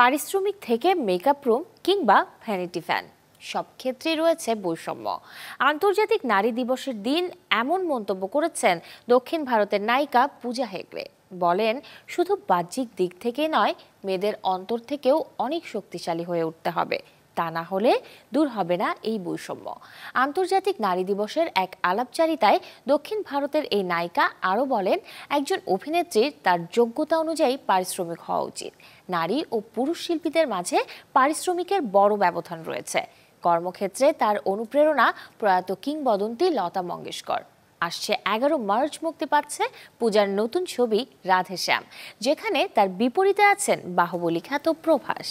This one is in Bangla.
পারিশ্রমিক থেকে মেকআপ রুম কিংবা ভ্যানিটি ফ্যান সব ক্ষেত্রেই রয়েছে বৈষম্য আন্তর্জাতিক নারী দিবসের দিন এমন মন্তব্য করেছেন দক্ষিণ ভারতের নায়িকা পূজা হেগড়ে বলেন শুধু বাহ্যিক দিক থেকে নয় মেয়েদের অন্তর থেকেও অনেক শক্তিশালী হয়ে উঠতে হবে তা না হলে দূর হবে না এই বৈষম্য আন্তর্জাতিক নারী দিবসের এক আলাপচারিতায় দক্ষিণ ভারতের এই নায়িকা আরও বলেন একজন অভিনেত্রীর তার যোগ্যতা অনুযায়ী পারিশ্রমিক হওয়া উচিত নারী ও পুরুষ শিল্পীদের মাঝে পারিশ্রমিকের বড় ব্যবধান রয়েছে কর্মক্ষেত্রে তার অনুপ্রেরণা প্রয়াত কিংবদন্তি লতা মঙ্গেশকর আসছে এগারো মার্চ মুক্তি পাচ্ছে পূজার নতুন ছবি রাধে শ্যাম যেখানে তার বিপরীতে আছেন বাহুবলী খ্যাত প্রভাস